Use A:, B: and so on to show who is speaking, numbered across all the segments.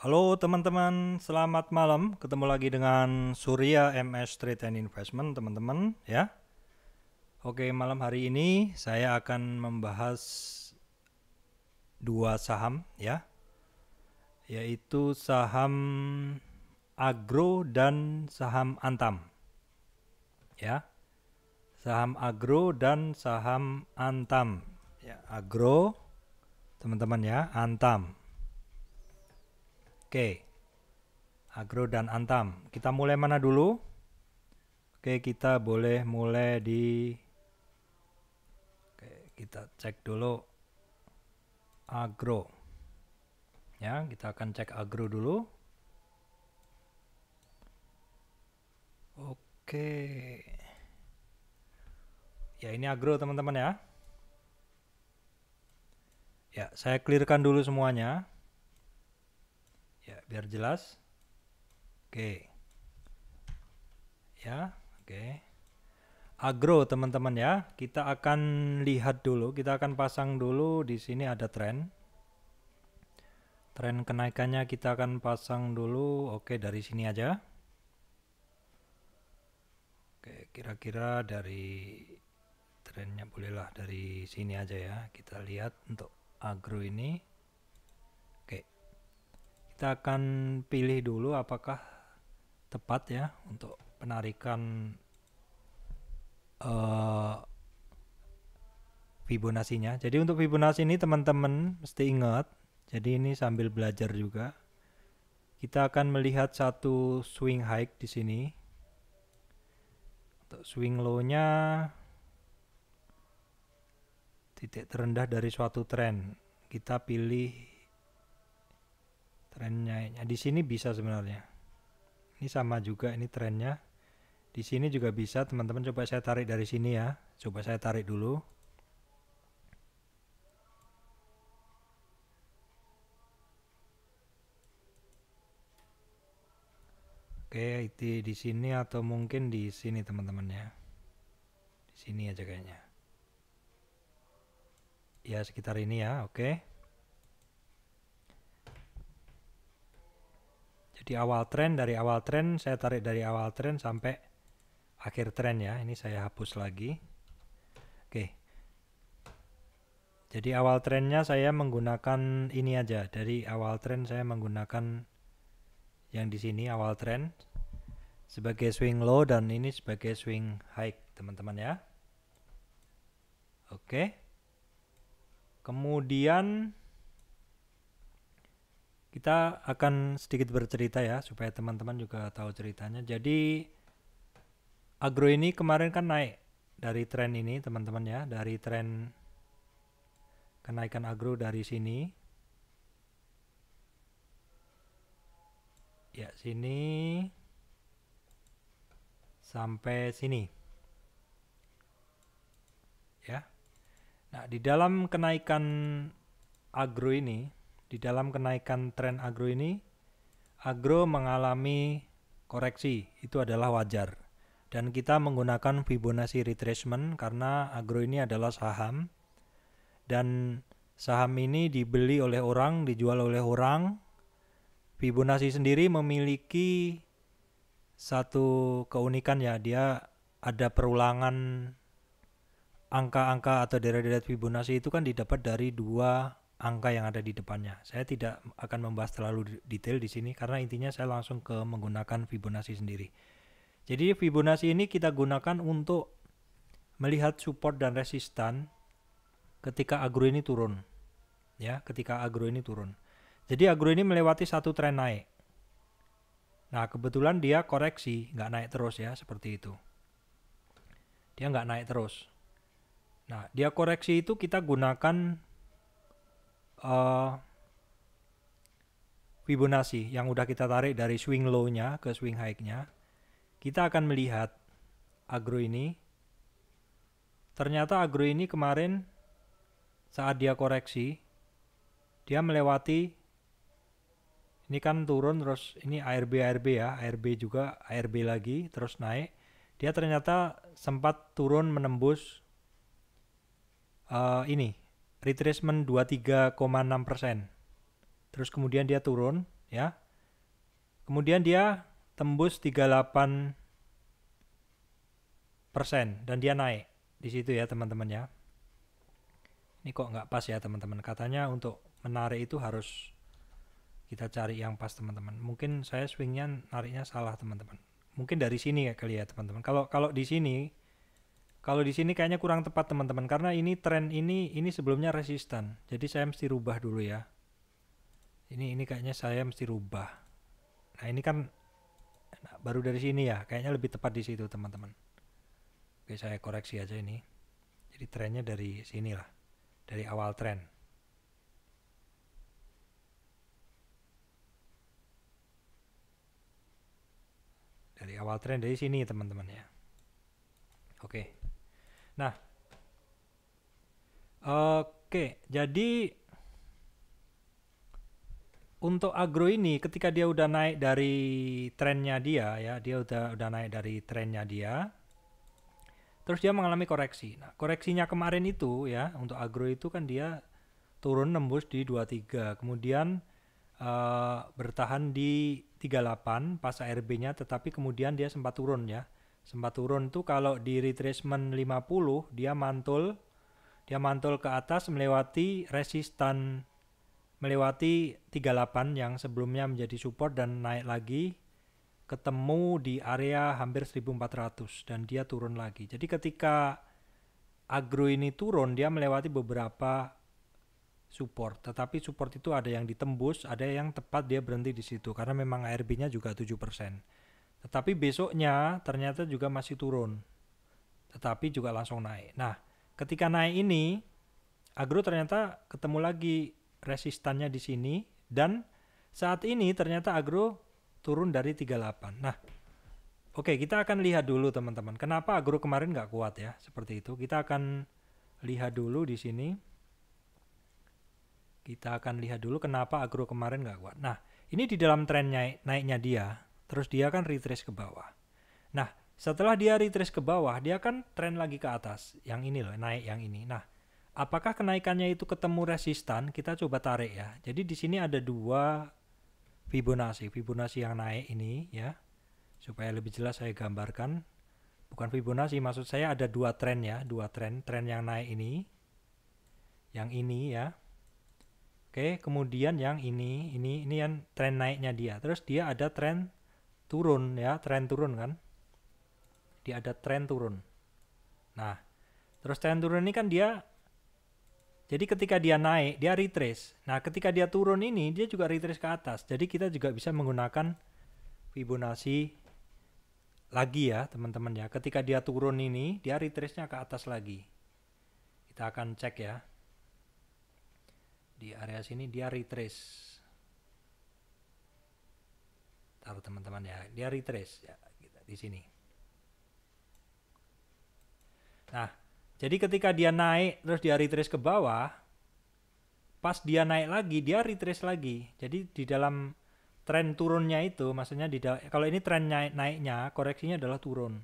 A: Halo teman-teman, selamat malam. Ketemu lagi dengan Surya MS Trade and Investment, teman-teman, ya. Oke, malam hari ini saya akan membahas dua saham, ya. Yaitu saham Agro dan saham Antam. Ya. Saham Agro dan saham Antam. Ya, Agro teman-teman ya, Antam Oke, agro dan antam. Kita mulai mana dulu? Oke, kita boleh mulai di... Oke, kita cek dulu agro. Ya, kita akan cek agro dulu. Oke. Ya, ini agro teman-teman ya. Ya, saya clearkan dulu semuanya ya biar jelas oke okay. ya oke okay. agro teman-teman ya kita akan lihat dulu kita akan pasang dulu di sini ada tren tren kenaikannya kita akan pasang dulu oke okay, dari sini aja oke kira-kira dari trennya bolehlah dari sini aja ya kita lihat untuk agro ini kita akan pilih dulu apakah tepat ya untuk penarikan uh, Fibonacci-nya. Jadi untuk Fibonacci ini teman-teman mesti ingat. Jadi ini sambil belajar juga. Kita akan melihat satu swing high di sini. Untuk swing low-nya titik terendah dari suatu trend. Kita pilih trennya nah, di sini bisa sebenarnya ini sama juga ini trennya di sini juga bisa teman-teman coba saya tarik dari sini ya coba saya tarik dulu Oke, itu di sini atau mungkin di sini teman-teman ya. Di sini aja kayaknya. Ya sekitar ini ya, oke. Jadi awal tren dari awal tren saya tarik dari awal tren sampai akhir tren ya. Ini saya hapus lagi. Oke. Jadi awal trennya saya menggunakan ini aja. Dari awal tren saya menggunakan yang di sini awal tren sebagai swing low dan ini sebagai swing high, teman-teman ya. Oke. Kemudian kita akan sedikit bercerita ya supaya teman-teman juga tahu ceritanya. Jadi agro ini kemarin kan naik dari tren ini teman-teman ya, dari tren kenaikan agro dari sini. Ya, sini sampai sini. Ya. Nah, di dalam kenaikan agro ini di dalam kenaikan tren agro ini, agro mengalami koreksi, itu adalah wajar. Dan kita menggunakan Fibonacci retracement karena agro ini adalah saham dan saham ini dibeli oleh orang, dijual oleh orang. Fibonacci sendiri memiliki satu keunikan ya, dia ada perulangan angka-angka atau deret-deret Fibonacci itu kan didapat dari dua angka yang ada di depannya. Saya tidak akan membahas terlalu detail di sini karena intinya saya langsung ke menggunakan Fibonacci sendiri. Jadi Fibonacci ini kita gunakan untuk melihat support dan resistan ketika agro ini turun. Ya, ketika agro ini turun. Jadi agro ini melewati satu tren naik. Nah, kebetulan dia koreksi, nggak naik terus ya, seperti itu. Dia nggak naik terus. Nah, dia koreksi itu kita gunakan uh, Fibonacci yang udah kita tarik dari swing low-nya ke swing high-nya, kita akan melihat agro ini. Ternyata agro ini kemarin saat dia koreksi, dia melewati ini kan turun terus ini ARB ARB ya, ARB juga ARB lagi terus naik. Dia ternyata sempat turun menembus uh, ini retracement 23,6 persen. Terus kemudian dia turun, ya. Kemudian dia tembus 38 persen dan dia naik di situ ya teman-teman ya. Ini kok nggak pas ya teman-teman. Katanya untuk menarik itu harus kita cari yang pas teman-teman. Mungkin saya swingnya nariknya salah teman-teman. Mungkin dari sini ya kali ya teman-teman. Kalau kalau di sini kalau di sini kayaknya kurang tepat teman-teman karena ini tren ini ini sebelumnya resisten Jadi saya mesti rubah dulu ya. Ini ini kayaknya saya mesti rubah. Nah, ini kan nah, baru dari sini ya. Kayaknya lebih tepat di situ teman-teman. Oke, saya koreksi aja ini. Jadi trennya dari sini lah. Dari awal tren. Dari awal tren dari sini teman-teman ya. Oke. Okay. Nah, oke, jadi untuk agro ini ketika dia udah naik dari trennya dia ya, dia udah udah naik dari trennya dia. Terus dia mengalami koreksi. Nah, koreksinya kemarin itu ya untuk agro itu kan dia turun nembus di 23, kemudian uh, bertahan di 38 pas ARB-nya tetapi kemudian dia sempat turun ya sempat turun tuh kalau di retracement 50 dia mantul dia mantul ke atas melewati resistan melewati 38 yang sebelumnya menjadi support dan naik lagi ketemu di area hampir 1400 dan dia turun lagi. Jadi ketika agro ini turun dia melewati beberapa support, tetapi support itu ada yang ditembus, ada yang tepat dia berhenti di situ karena memang ARB-nya juga 7%. Tetapi besoknya ternyata juga masih turun. Tetapi juga langsung naik. Nah, ketika naik ini agro ternyata ketemu lagi resistannya di sini dan saat ini ternyata agro turun dari 38. Nah, Oke, kita akan lihat dulu teman-teman. Kenapa agro kemarin nggak kuat ya? Seperti itu. Kita akan lihat dulu di sini. Kita akan lihat dulu kenapa agro kemarin nggak kuat. Nah, ini di dalam tren naiknya dia. Terus dia akan retrace ke bawah. Nah, setelah dia retrace ke bawah, dia akan trend lagi ke atas. Yang ini loh, naik yang ini. Nah, apakah kenaikannya itu ketemu resistan? Kita coba tarik ya. Jadi di sini ada dua Fibonacci. Fibonacci yang naik ini ya. Supaya lebih jelas saya gambarkan. Bukan Fibonacci, maksud saya ada dua trend ya. Dua trend. Trend yang naik ini. Yang ini ya. Oke, kemudian yang ini, ini, ini yang trend naiknya dia. Terus dia ada trend turun ya, tren turun kan. Dia ada tren turun. Nah, terus tren turun ini kan dia jadi ketika dia naik, dia retrace. Nah, ketika dia turun ini, dia juga retrace ke atas. Jadi kita juga bisa menggunakan Fibonacci lagi ya, teman-teman ya. Ketika dia turun ini, dia retrace-nya ke atas lagi. Kita akan cek ya. Di area sini dia retrace atau teman-teman ya dia retrace ya gitu, di sini nah jadi ketika dia naik terus dia retrace ke bawah pas dia naik lagi dia retrace lagi jadi di dalam tren turunnya itu maksudnya di kalau ini tren naik naiknya koreksinya adalah turun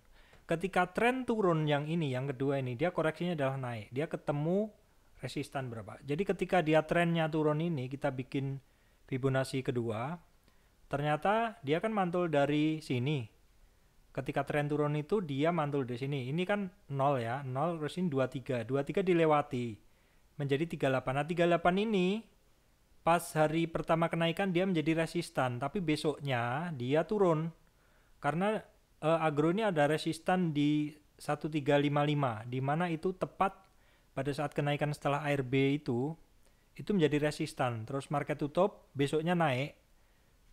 A: ketika tren turun yang ini yang kedua ini dia koreksinya adalah naik dia ketemu resistan berapa jadi ketika dia trennya turun ini kita bikin Fibonacci kedua ternyata dia kan mantul dari sini ketika tren turun itu dia mantul di sini ini kan 0 ya 0 terus ini 23 23 dilewati menjadi 38 nah 38 ini pas hari pertama kenaikan dia menjadi resistan tapi besoknya dia turun karena eh, agro ini ada resistan di 1355 di mana itu tepat pada saat kenaikan setelah ARB itu itu menjadi resistan terus market tutup besoknya naik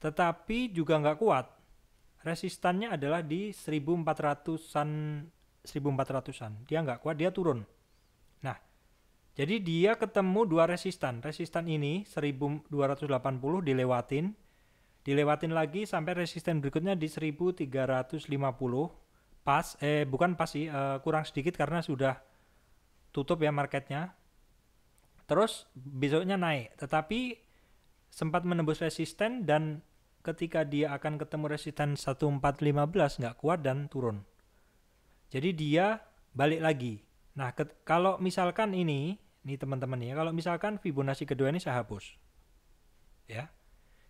A: tetapi juga nggak kuat. Resistannya adalah di 1400-an 1400-an. Dia nggak kuat, dia turun. Nah, jadi dia ketemu dua resistan. Resistan ini 1280 dilewatin, dilewatin lagi sampai resisten berikutnya di 1350 pas eh bukan pas sih eh, kurang sedikit karena sudah tutup ya marketnya terus besoknya naik tetapi sempat menembus resisten dan ketika dia akan ketemu resisten 1415 nggak kuat dan turun. Jadi dia balik lagi. Nah, kalau misalkan ini, nih teman-teman ya, kalau misalkan Fibonacci kedua ini saya hapus. Ya.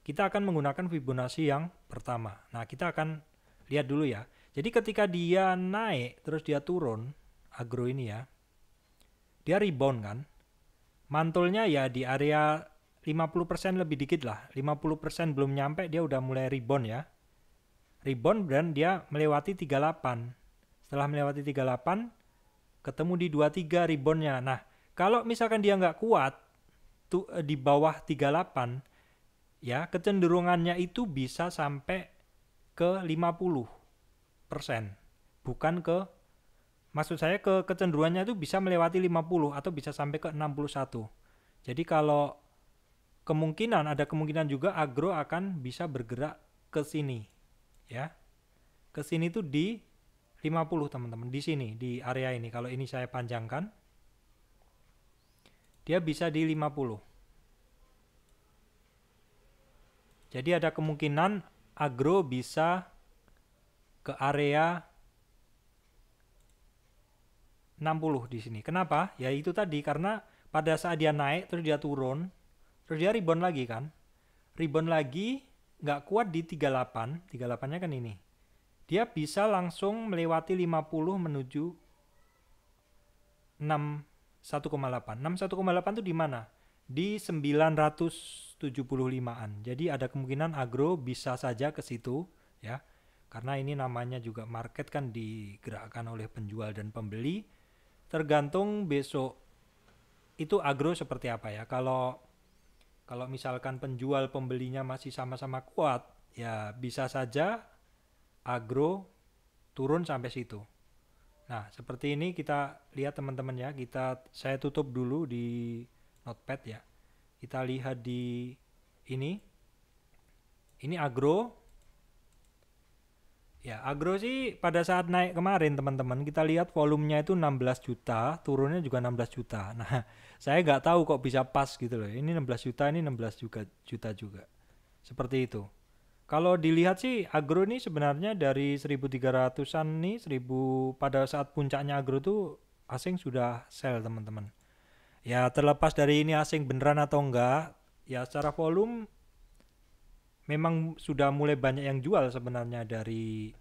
A: Kita akan menggunakan Fibonacci yang pertama. Nah, kita akan lihat dulu ya. Jadi ketika dia naik terus dia turun, agro ini ya. Dia rebound kan? Mantulnya ya di area 50% lebih dikit lah. 50% belum nyampe dia udah mulai rebound ya. Rebound dan dia melewati 38. Setelah melewati 38 ketemu di 23 reboundnya. Nah, kalau misalkan dia nggak kuat tuh eh, di bawah 38 ya kecenderungannya itu bisa sampai ke 50 persen bukan ke maksud saya ke kecenderungannya itu bisa melewati 50 atau bisa sampai ke 61 jadi kalau kemungkinan ada kemungkinan juga agro akan bisa bergerak ke sini ya ke sini tuh di 50 teman-teman di sini di area ini kalau ini saya panjangkan dia bisa di 50 jadi ada kemungkinan agro bisa ke area 60 di sini. Kenapa? Ya itu tadi karena pada saat dia naik terus dia turun, Terus dia rebound lagi kan. Rebound lagi nggak kuat di 38. 38-nya kan ini. Dia bisa langsung melewati 50 menuju 6,18, 6,18 itu di mana? Di 975-an. Jadi ada kemungkinan agro bisa saja ke situ ya. Karena ini namanya juga market kan digerakkan oleh penjual dan pembeli. Tergantung besok itu agro seperti apa ya. Kalau kalau misalkan penjual pembelinya masih sama-sama kuat, ya bisa saja agro turun sampai situ. Nah, seperti ini kita lihat teman-teman ya. Kita saya tutup dulu di notepad ya. Kita lihat di ini. Ini agro. Ya, agro sih pada saat naik kemarin teman-teman kita lihat volumenya itu 16 juta, turunnya juga 16 juta. Nah, saya nggak tahu kok bisa pas gitu loh ini 16 juta ini 16 juga juta juga seperti itu kalau dilihat sih agro ini sebenarnya dari 1300-an nih 1000 pada saat puncaknya agro tuh asing sudah sell teman-teman ya terlepas dari ini asing beneran atau enggak ya secara volume memang sudah mulai banyak yang jual sebenarnya dari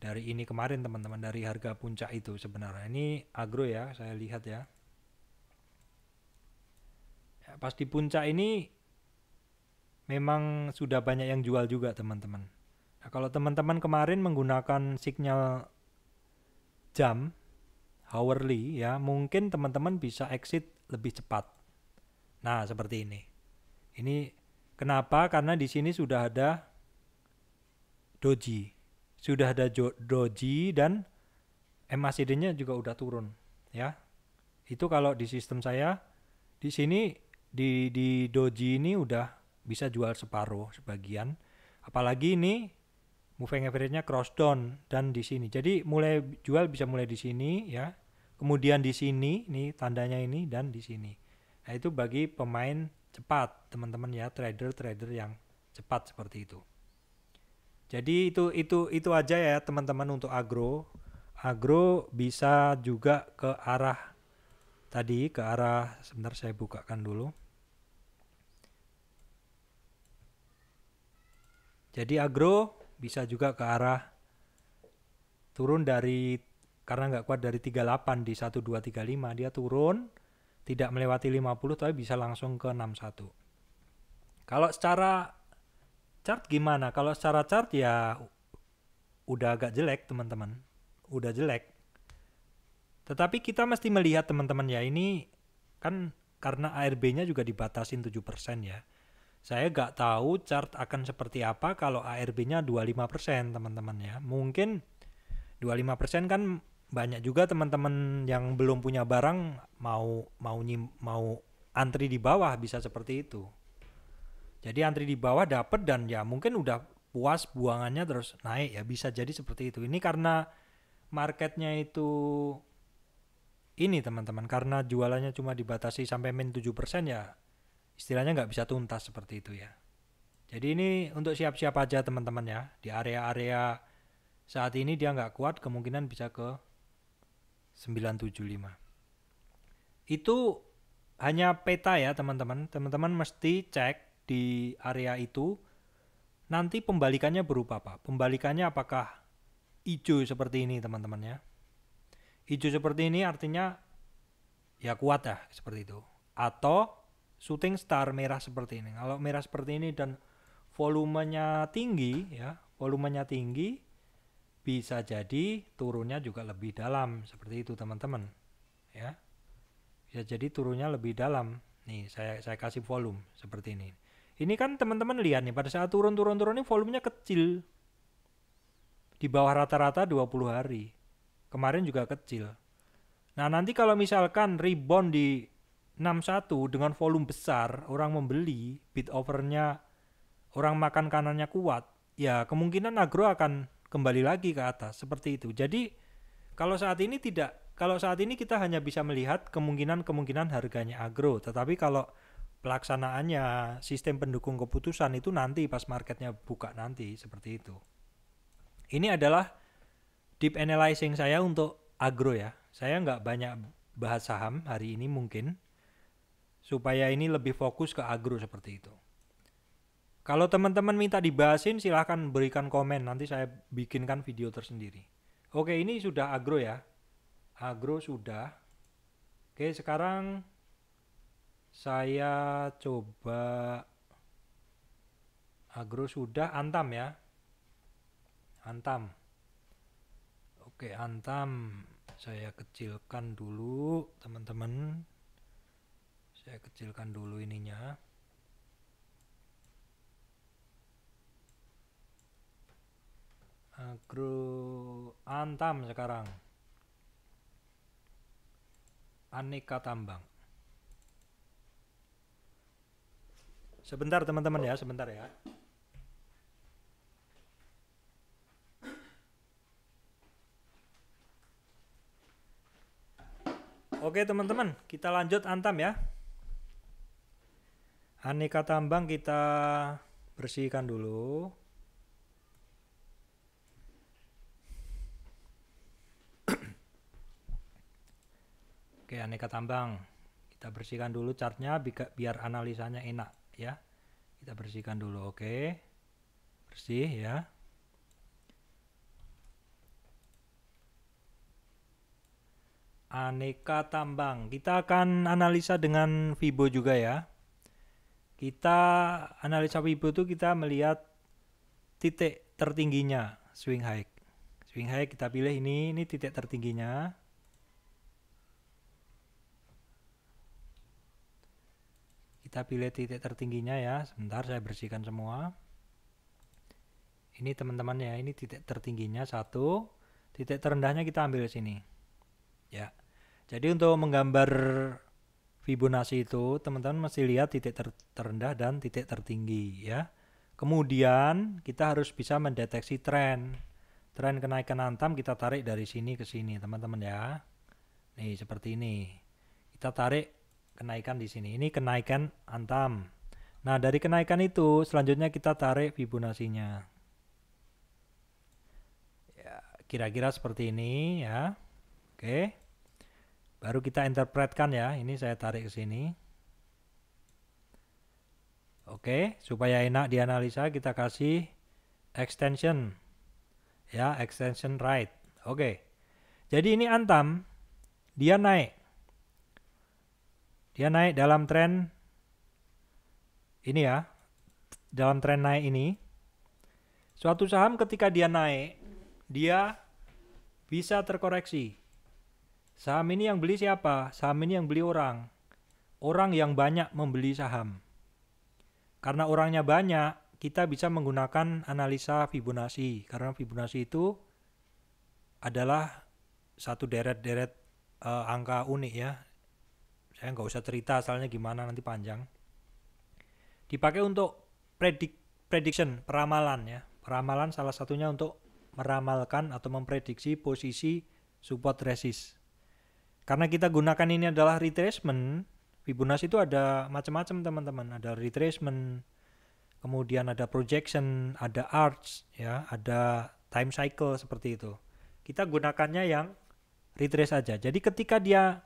A: dari ini kemarin teman-teman dari harga puncak itu sebenarnya ini agro ya saya lihat ya pas di puncak ini memang sudah banyak yang jual juga teman-teman. Nah, kalau teman-teman kemarin menggunakan signal jam hourly ya, mungkin teman-teman bisa exit lebih cepat. Nah, seperti ini. Ini kenapa? Karena di sini sudah ada doji. Sudah ada doji dan MACD-nya juga udah turun ya. Itu kalau di sistem saya di sini di di doji ini udah bisa jual separuh sebagian apalagi ini moving average-nya cross down dan di sini. Jadi mulai jual bisa mulai di sini ya. Kemudian di sini ini tandanya ini dan di sini. Nah, itu bagi pemain cepat, teman-teman ya, trader-trader yang cepat seperti itu. Jadi itu itu itu aja ya teman-teman untuk agro. Agro bisa juga ke arah tadi ke arah sebentar saya bukakan dulu. Jadi agro bisa juga ke arah turun dari karena nggak kuat dari 38 di 1235 dia turun tidak melewati 50 tapi bisa langsung ke 61. Kalau secara chart gimana? Kalau secara chart ya udah agak jelek teman-teman. Udah jelek. Tetapi kita mesti melihat teman-teman ya ini kan karena ARB-nya juga dibatasin 7% ya saya nggak tahu chart akan seperti apa kalau ARB-nya 25% teman-teman ya. Mungkin 25% kan banyak juga teman-teman yang belum punya barang mau mau nyim, mau antri di bawah bisa seperti itu. Jadi antri di bawah dapat dan ya mungkin udah puas buangannya terus naik ya bisa jadi seperti itu. Ini karena marketnya itu ini teman-teman karena jualannya cuma dibatasi sampai min 7% ya istilahnya nggak bisa tuntas seperti itu ya. Jadi ini untuk siap-siap aja teman-teman ya di area-area saat ini dia nggak kuat kemungkinan bisa ke 975. Itu hanya peta ya teman-teman. Teman-teman mesti cek di area itu nanti pembalikannya berupa apa? Pembalikannya apakah hijau seperti ini teman-teman ya? Hijau seperti ini artinya ya kuat ya seperti itu. Atau shooting star merah seperti ini. Kalau merah seperti ini dan volumenya tinggi ya, volumenya tinggi bisa jadi turunnya juga lebih dalam seperti itu teman-teman. Ya. Bisa jadi turunnya lebih dalam. Nih, saya saya kasih volume seperti ini. Ini kan teman-teman lihat nih pada saat turun-turun-turun ini volumenya kecil. Di bawah rata-rata 20 hari. Kemarin juga kecil. Nah, nanti kalau misalkan rebound di 61 dengan volume besar orang membeli bid overnya orang makan kanannya kuat ya kemungkinan agro akan kembali lagi ke atas seperti itu jadi kalau saat ini tidak kalau saat ini kita hanya bisa melihat kemungkinan-kemungkinan harganya agro tetapi kalau pelaksanaannya sistem pendukung keputusan itu nanti pas marketnya buka nanti seperti itu ini adalah deep analyzing saya untuk agro ya saya nggak banyak bahas saham hari ini mungkin supaya ini lebih fokus ke agro seperti itu. Kalau teman-teman minta dibahasin silahkan berikan komen nanti saya bikinkan video tersendiri. Oke ini sudah agro ya, agro sudah. Oke sekarang saya coba agro sudah antam ya, antam. Oke antam saya kecilkan dulu teman-teman saya kecilkan dulu ininya agro antam sekarang aneka tambang sebentar teman-teman ya sebentar ya Oke teman-teman, kita lanjut antam ya aneka tambang kita bersihkan dulu Oke aneka tambang kita bersihkan dulu chartnya biar analisanya enak ya kita bersihkan dulu oke bersih ya aneka tambang kita akan analisa dengan Vibo juga ya kita analisa wibu itu kita melihat titik tertingginya swing high. Swing high kita pilih ini, ini titik tertingginya. Kita pilih titik tertingginya ya. Sebentar saya bersihkan semua. Ini teman-teman ya, ini titik tertingginya satu. Titik terendahnya kita ambil sini. Ya. Jadi untuk menggambar Fibonacci itu teman-teman mesti lihat titik ter terendah dan titik tertinggi ya. Kemudian kita harus bisa mendeteksi tren. Tren kenaikan antam kita tarik dari sini ke sini teman-teman ya. Nih seperti ini. Kita tarik kenaikan di sini. Ini kenaikan antam. Nah dari kenaikan itu selanjutnya kita tarik Fibonacci-nya. Ya, kira-kira seperti ini ya. Oke. Okay. Baru kita interpretkan ya. Ini saya tarik ke sini. Oke, supaya enak dianalisa kita kasih extension. Ya, extension right. Oke. Jadi ini antam dia naik. Dia naik dalam tren ini ya. Dalam tren naik ini. Suatu saham ketika dia naik, dia bisa terkoreksi. Saham ini yang beli siapa? Saham ini yang beli orang. Orang yang banyak membeli saham. Karena orangnya banyak, kita bisa menggunakan analisa Fibonacci. Karena Fibonacci itu adalah satu deret-deret uh, angka unik ya. Saya nggak usah cerita asalnya gimana nanti panjang. Dipakai untuk predik prediction, peramalan ya. Peramalan salah satunya untuk meramalkan atau memprediksi posisi support resist. Karena kita gunakan ini adalah retracement, Fibonacci itu ada macam-macam teman-teman. Ada retracement, kemudian ada projection, ada arch, ya, ada time cycle seperti itu. Kita gunakannya yang retrace aja. Jadi ketika dia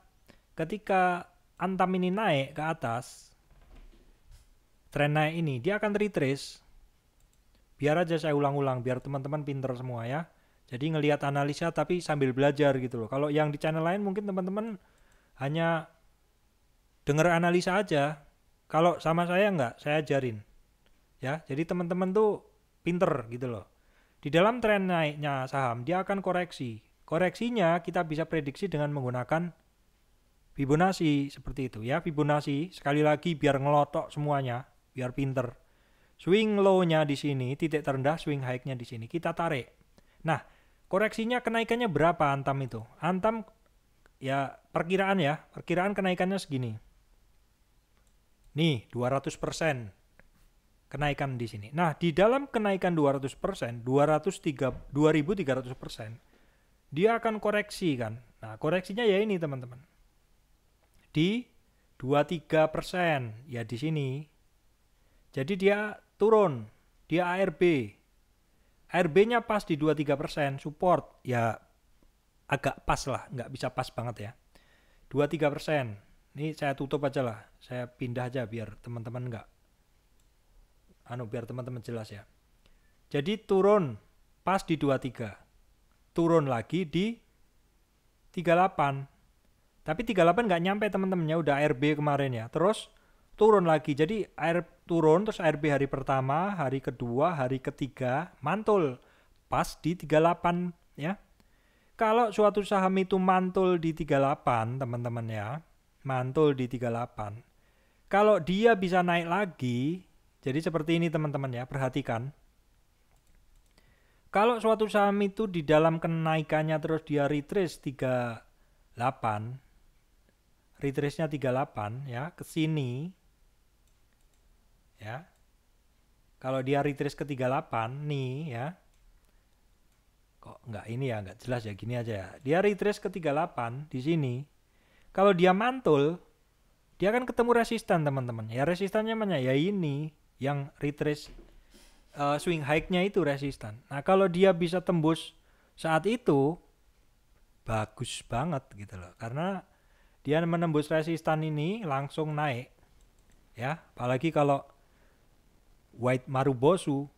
A: ketika antam ini naik ke atas tren naik ini dia akan retrace biar aja saya ulang-ulang biar teman-teman pinter semua ya jadi ngelihat analisa tapi sambil belajar gitu loh. Kalau yang di channel lain mungkin teman-teman hanya dengar analisa aja. Kalau sama saya nggak, saya ajarin. Ya, jadi teman-teman tuh pinter gitu loh. Di dalam tren naiknya saham, dia akan koreksi. Koreksinya kita bisa prediksi dengan menggunakan Fibonacci seperti itu ya. Fibonacci sekali lagi biar ngelotok semuanya, biar pinter. Swing low-nya di sini, titik terendah, swing high-nya di sini. Kita tarik. Nah, Koreksinya kenaikannya berapa Antam itu? Antam ya perkiraan ya, perkiraan kenaikannya segini. Nih, 200% kenaikan di sini. Nah, di dalam kenaikan 200%, 203 2300%, dia akan koreksi kan. Nah, koreksinya ya ini teman-teman. Di 23% ya di sini. Jadi dia turun, dia ARB. RB-nya pas di 23%, support ya agak pas lah, nggak bisa pas banget ya. 23%. Ini saya tutup aja lah. Saya pindah aja biar teman-teman nggak anu biar teman-teman jelas ya. Jadi turun pas di 23. Turun lagi di 38. Tapi 38 nggak nyampe teman-temannya udah RB kemarin ya. Terus turun lagi. Jadi air turun terus air B hari pertama, hari kedua, hari ketiga mantul pas di 38 ya. Kalau suatu saham itu mantul di 38, teman-teman ya. Mantul di 38. Kalau dia bisa naik lagi, jadi seperti ini teman-teman ya, perhatikan. Kalau suatu saham itu di dalam kenaikannya terus dia retrace 38, retrace-nya 38 ya, ke sini ya. Kalau dia retrace ke 38 nih ya. Kok nggak ini ya, nggak jelas ya gini aja ya. Dia retrace ke 38 di sini. Kalau dia mantul, dia akan ketemu resisten teman-teman. Ya resistannya mana? Ya ini yang retrace uh, swing high-nya itu resisten Nah, kalau dia bisa tembus saat itu bagus banget gitu loh. Karena dia menembus resistan ini langsung naik. Ya, apalagi kalau white marubosu,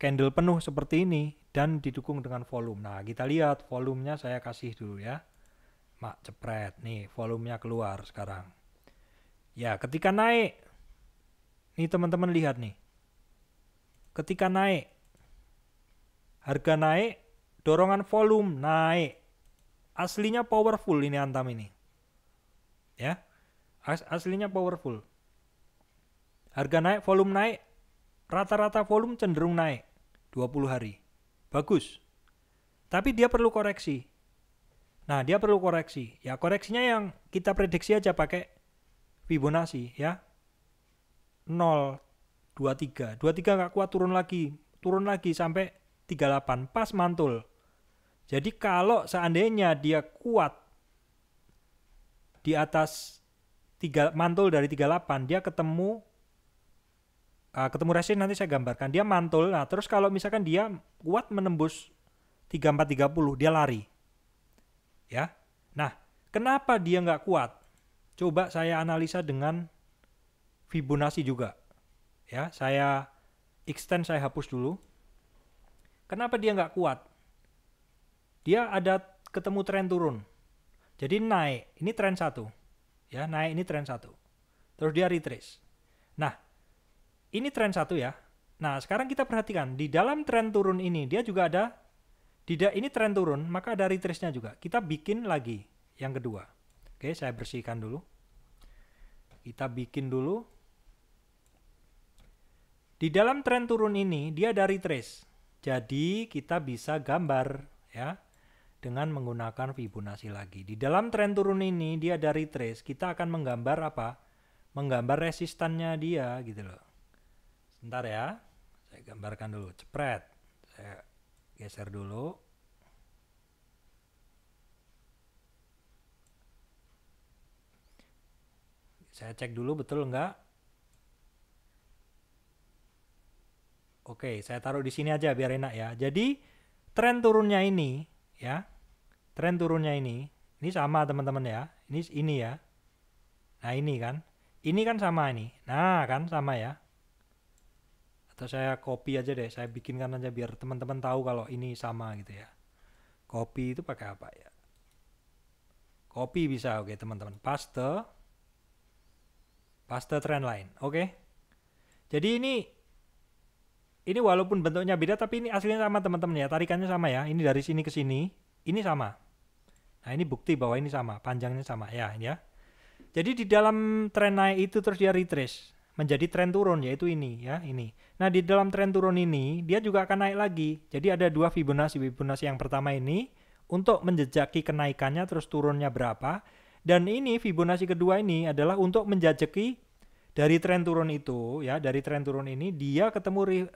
A: candle penuh seperti ini, dan didukung dengan volume. Nah, kita lihat volumenya saya kasih dulu ya. Mak cepret nih volumenya keluar sekarang. Ya, ketika naik, nih teman-teman lihat nih. Ketika naik, harga naik, dorongan volume naik. Aslinya powerful ini Antam ini. Ya. As aslinya powerful. Harga naik, volume naik, rata-rata volume cenderung naik 20 hari. Bagus. Tapi dia perlu koreksi. Nah, dia perlu koreksi. Ya, koreksinya yang kita prediksi aja pakai Fibonacci ya. 0 23. 23 nggak kuat turun lagi. Turun lagi sampai 38 pas mantul. Jadi kalau seandainya dia kuat di atas 3 mantul dari 38 dia ketemu uh, ketemu Resin nanti saya gambarkan dia mantul nah terus kalau misalkan dia kuat menembus 3430 dia lari ya nah kenapa dia nggak kuat coba saya analisa dengan Fibonacci juga ya saya extend saya hapus dulu kenapa dia nggak kuat dia ada ketemu tren turun jadi naik ini tren satu ya naik ini tren satu terus dia retrace nah ini tren satu ya. Nah, sekarang kita perhatikan di dalam tren turun ini dia juga ada di ini tren turun, maka ada retrace-nya juga. Kita bikin lagi yang kedua. Oke, saya bersihkan dulu. Kita bikin dulu. Di dalam tren turun ini dia ada retrace. Jadi kita bisa gambar ya dengan menggunakan Fibonacci lagi. Di dalam tren turun ini dia ada retrace, kita akan menggambar apa? Menggambar resistannya dia gitu loh. Sebentar ya, saya gambarkan dulu. Cepret, saya geser dulu. Saya cek dulu betul enggak? Oke, saya taruh di sini aja biar enak ya. Jadi tren turunnya ini ya, tren turunnya ini, ini sama teman-teman ya. Ini ini ya. Nah ini kan, ini kan sama ini. Nah kan sama ya atau saya copy aja deh saya bikinkan aja biar teman-teman tahu kalau ini sama gitu ya copy itu pakai apa ya copy bisa oke okay, teman-teman paste paste trend lain oke okay. jadi ini ini walaupun bentuknya beda tapi ini aslinya sama teman-teman ya tarikannya sama ya ini dari sini ke sini ini sama nah ini bukti bahwa ini sama panjangnya sama ya ya jadi di dalam trend naik itu terus dia retrace menjadi tren turun yaitu ini ya ini. Nah di dalam tren turun ini dia juga akan naik lagi. Jadi ada dua Fibonacci Fibonacci yang pertama ini untuk menjejaki kenaikannya terus turunnya berapa dan ini Fibonacci kedua ini adalah untuk menjejaki dari tren turun itu ya dari tren turun ini dia ketemu re, uh,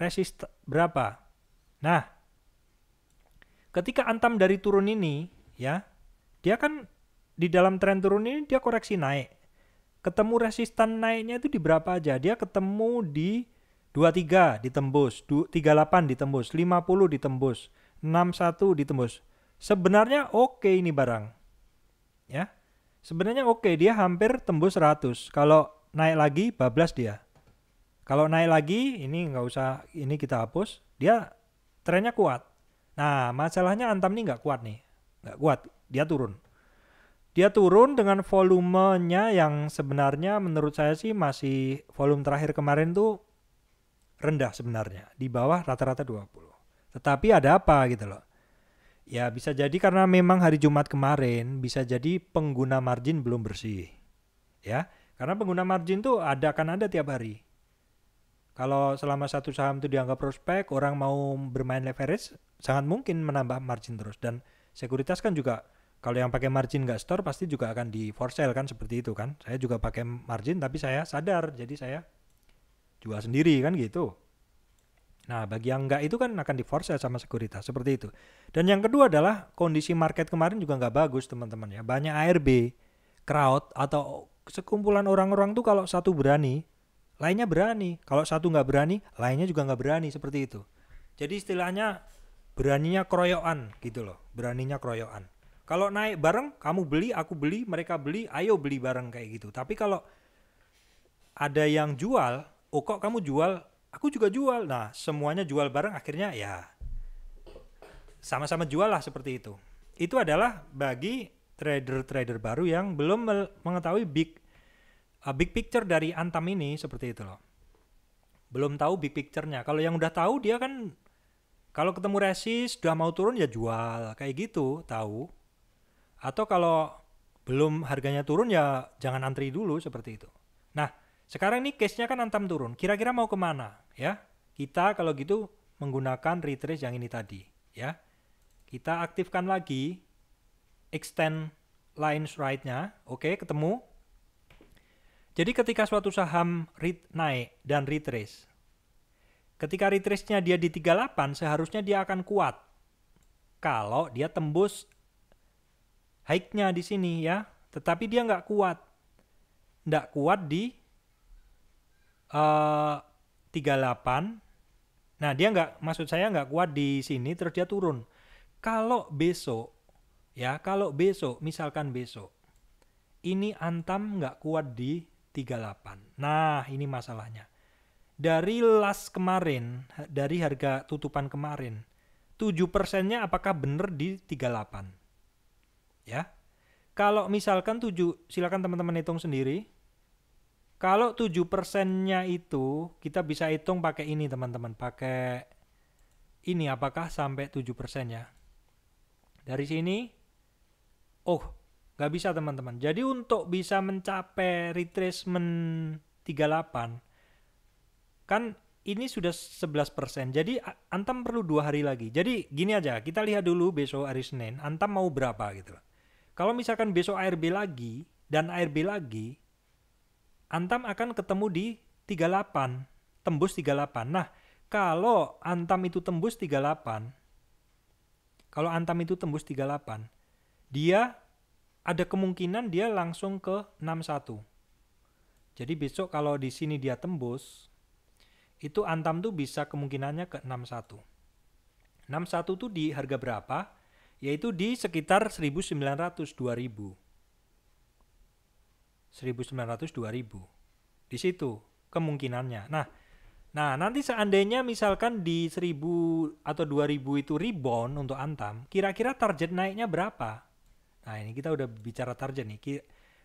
A: resist berapa. Nah ketika antam dari turun ini ya dia kan di dalam tren turun ini dia koreksi naik ketemu resistan naiknya itu di berapa aja? Dia ketemu di 23 ditembus, 38 ditembus, 50 ditembus, 61 ditembus. Sebenarnya oke okay ini barang. Ya. Sebenarnya oke, okay, dia hampir tembus 100. Kalau naik lagi bablas dia. Kalau naik lagi ini nggak usah ini kita hapus, dia trennya kuat. Nah, masalahnya Antam ini nggak kuat nih. Nggak kuat, dia turun dia turun dengan volumenya yang sebenarnya menurut saya sih masih volume terakhir kemarin tuh rendah sebenarnya di bawah rata-rata 20. Tetapi ada apa gitu loh. Ya bisa jadi karena memang hari Jumat kemarin bisa jadi pengguna margin belum bersih. Ya, karena pengguna margin tuh ada kan ada tiap hari. Kalau selama satu saham itu dianggap prospek, orang mau bermain leverage, sangat mungkin menambah margin terus dan sekuritas kan juga kalau yang pakai margin nggak store pasti juga akan di for sale kan seperti itu kan. Saya juga pakai margin tapi saya sadar jadi saya jual sendiri kan gitu. Nah, bagi yang enggak itu kan akan di for sale sama sekuritas seperti itu. Dan yang kedua adalah kondisi market kemarin juga nggak bagus teman-teman ya. Banyak ARB, crowd atau sekumpulan orang-orang tuh kalau satu berani, lainnya berani. Kalau satu nggak berani, lainnya juga nggak berani seperti itu. Jadi istilahnya beraninya keroyokan gitu loh, beraninya keroyokan. Kalau naik bareng, kamu beli, aku beli, mereka beli, ayo beli bareng kayak gitu. Tapi kalau ada yang jual, oh kok kamu jual, aku juga jual. Nah, semuanya jual bareng akhirnya ya sama-sama jual lah seperti itu. Itu adalah bagi trader-trader baru yang belum mengetahui big uh, big picture dari Antam ini seperti itu loh. Belum tahu big picture-nya. Kalau yang udah tahu dia kan kalau ketemu resist sudah mau turun ya jual kayak gitu, tahu. Atau kalau belum harganya turun ya jangan antri dulu seperti itu. Nah sekarang ini case-nya kan antam turun. Kira-kira mau kemana ya? Kita kalau gitu menggunakan retrace yang ini tadi ya. Kita aktifkan lagi extend lines right-nya. Oke ketemu. Jadi ketika suatu saham read naik dan retrace. Ketika retrace-nya dia di 38 seharusnya dia akan kuat. Kalau dia tembus haiknya di sini ya, tetapi dia nggak kuat, nggak kuat di eh, uh, 38. Nah dia nggak, maksud saya nggak kuat di sini, terus dia turun. Kalau besok, ya kalau besok, misalkan besok, ini antam nggak kuat di 38. Nah ini masalahnya. Dari last kemarin, dari harga tutupan kemarin, 7 persennya apakah benar di 38? Ya. Kalau misalkan 7, silakan teman-teman hitung sendiri. Kalau 7 persennya itu kita bisa hitung pakai ini teman-teman, pakai ini apakah sampai 7 persennya Dari sini, oh nggak bisa teman-teman. Jadi untuk bisa mencapai retracement 38, kan ini sudah 11 persen. Jadi Antam perlu dua hari lagi. Jadi gini aja, kita lihat dulu besok hari Senin, Antam mau berapa gitu loh. Kalau misalkan besok ARB lagi dan ARB lagi, Antam akan ketemu di 38, tembus 38. Nah, kalau Antam itu tembus 38, kalau Antam itu tembus 38, dia ada kemungkinan dia langsung ke 61. Jadi besok kalau di sini dia tembus, itu Antam tuh bisa kemungkinannya ke 61. 61 tuh di harga berapa? yaitu di sekitar 1900 2000. 1900 2000. Di situ kemungkinannya. Nah, nah nanti seandainya misalkan di 1000 atau 2000 itu rebound untuk Antam, kira-kira target naiknya berapa? Nah, ini kita udah bicara target nih.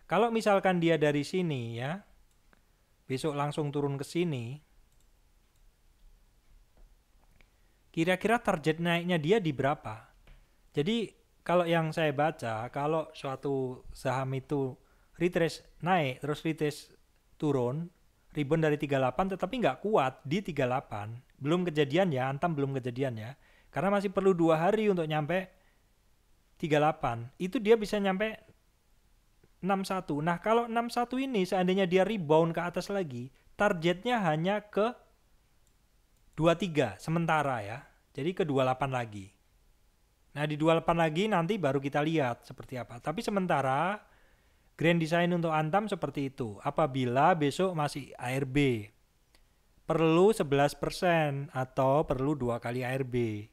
A: kalau misalkan dia dari sini ya, besok langsung turun ke sini, kira-kira target naiknya dia di berapa? Jadi kalau yang saya baca, kalau suatu saham itu retrace naik terus retrace turun, rebound dari 38 tetapi nggak kuat di 38, belum kejadian ya, antam belum kejadian ya. Karena masih perlu dua hari untuk nyampe 38. Itu dia bisa nyampe 61. Nah, kalau 61 ini seandainya dia rebound ke atas lagi, targetnya hanya ke 23 sementara ya. Jadi ke 28 lagi. Nah di 28 lagi nanti baru kita lihat seperti apa. Tapi sementara grand design untuk Antam seperti itu. Apabila besok masih ARB perlu 11% atau perlu dua kali ARB.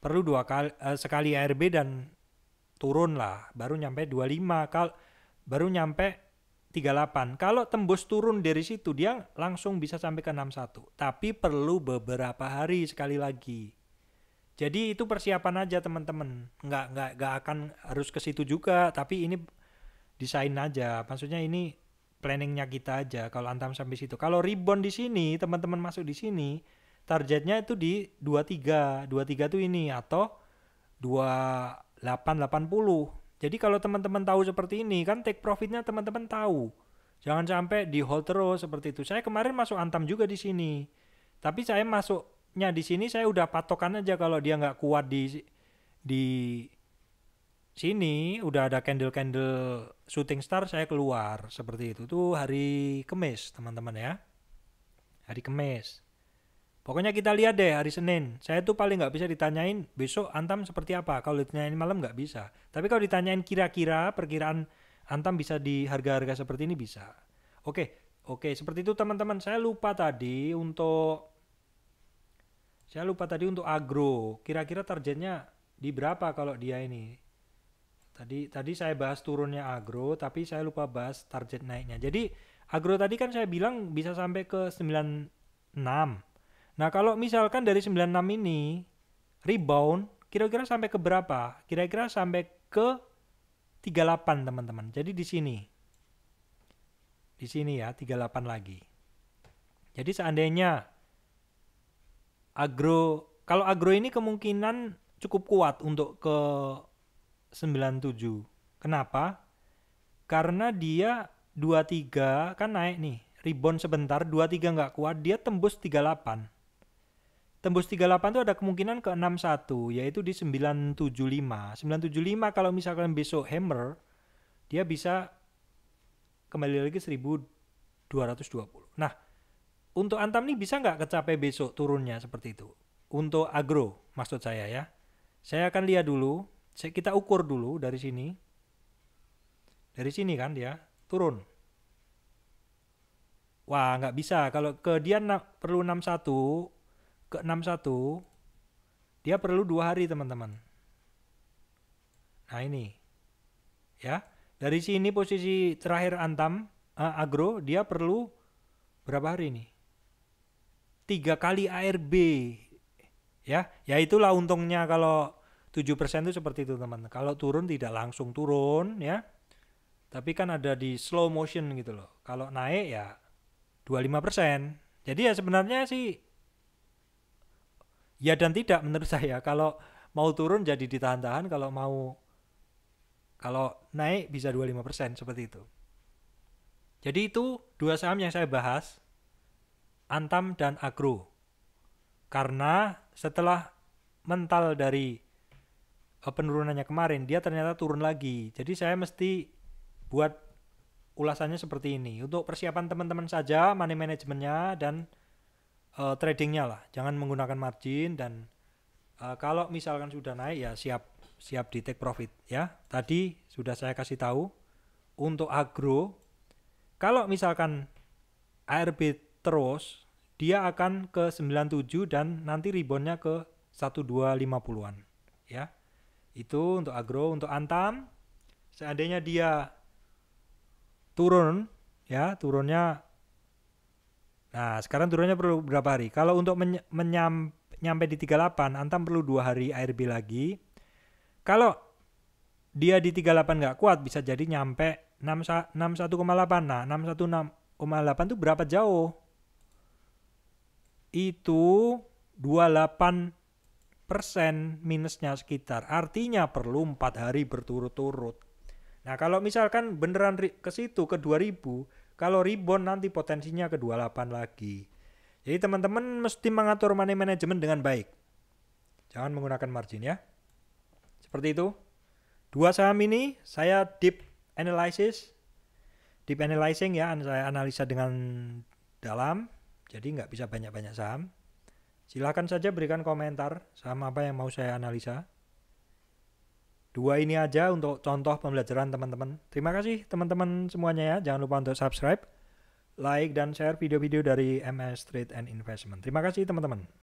A: Perlu dua kali eh, sekali ARB dan turun lah baru nyampe 25 kal baru nyampe 38. Kalau tembus turun dari situ dia langsung bisa sampai ke 61. Tapi perlu beberapa hari sekali lagi. Jadi itu persiapan aja teman-teman. Nggak nggak nggak akan harus ke situ juga, tapi ini desain aja. Maksudnya ini planningnya kita aja kalau antam sampai situ. Kalau rebound di sini, teman-teman masuk di sini, targetnya itu di 23. 23 tuh ini atau 2880. Jadi kalau teman-teman tahu seperti ini kan take profitnya teman-teman tahu. Jangan sampai di hold terus seperti itu. Saya kemarin masuk antam juga di sini. Tapi saya masuk nya di sini saya udah patokan aja kalau dia nggak kuat di di sini udah ada candle-candle shooting star saya keluar seperti itu tuh hari Kemis teman-teman ya hari Kemis pokoknya kita lihat deh hari Senin saya tuh paling nggak bisa ditanyain besok antam seperti apa kalau ditanyain malam nggak bisa tapi kalau ditanyain kira-kira perkiraan antam bisa di harga-harga seperti ini bisa oke oke seperti itu teman-teman saya lupa tadi untuk saya lupa tadi untuk agro, kira-kira targetnya di berapa kalau dia ini? Tadi tadi saya bahas turunnya agro, tapi saya lupa bahas target naiknya. Jadi agro tadi kan saya bilang bisa sampai ke 96. Nah, kalau misalkan dari 96 ini rebound, kira-kira sampai ke berapa? Kira-kira sampai ke 38, teman-teman. Jadi di sini. Di sini ya, 38 lagi. Jadi seandainya agro kalau agro ini kemungkinan cukup kuat untuk ke 97. Kenapa? Karena dia 23 kan naik nih, rebound sebentar, 23 nggak kuat, dia tembus 38. Tembus 38 itu ada kemungkinan ke 61, yaitu di 975. 975 kalau misalkan besok hammer, dia bisa kembali lagi 1220. Nah, untuk Antam nih bisa nggak kecapai besok turunnya seperti itu? Untuk agro maksud saya ya. Saya akan lihat dulu, kita ukur dulu dari sini. Dari sini kan dia turun. Wah nggak bisa, kalau ke dia perlu 61, ke 61, dia perlu dua hari teman-teman. Nah ini, ya dari sini posisi terakhir Antam, uh, agro, dia perlu berapa hari nih? tiga kali ARB ya ya itulah untungnya kalau tujuh persen itu seperti itu teman kalau turun tidak langsung turun ya tapi kan ada di slow motion gitu loh kalau naik ya 25% jadi ya sebenarnya sih ya dan tidak menurut saya kalau mau turun jadi ditahan-tahan kalau mau kalau naik bisa 25% seperti itu jadi itu dua saham yang saya bahas Antam dan Agro. Karena setelah mental dari eh, penurunannya kemarin, dia ternyata turun lagi. Jadi saya mesti buat ulasannya seperti ini. Untuk persiapan teman-teman saja, money manajemennya dan uh, tradingnya lah. Jangan menggunakan margin dan uh, kalau misalkan sudah naik ya siap siap di take profit ya. Tadi sudah saya kasih tahu untuk agro kalau misalkan ARB terus dia akan ke 97 dan nanti ribonnya ke 1250-an ya. Itu untuk agro, untuk antam seandainya dia turun ya, turunnya Nah, sekarang turunnya perlu berapa hari? Kalau untuk menyampe menyam nyampe di 38, Antam perlu dua hari ARB lagi. Kalau dia di 38 nggak kuat, bisa jadi nyampe 61,8. Nah, 616,8 itu berapa jauh? itu 28 persen minusnya sekitar. Artinya perlu 4 hari berturut-turut. Nah kalau misalkan beneran ke situ ke 2000, kalau rebound nanti potensinya ke 28 lagi. Jadi teman-teman mesti mengatur money management dengan baik. Jangan menggunakan margin ya. Seperti itu. Dua saham ini saya deep analysis. Deep analyzing ya, saya analisa dengan dalam jadi nggak bisa banyak-banyak saham. Silahkan saja berikan komentar saham apa yang mau saya analisa. Dua ini aja untuk contoh pembelajaran teman-teman. Terima kasih teman-teman semuanya ya. Jangan lupa untuk subscribe, like, dan share video-video dari MS Trade and Investment. Terima kasih teman-teman.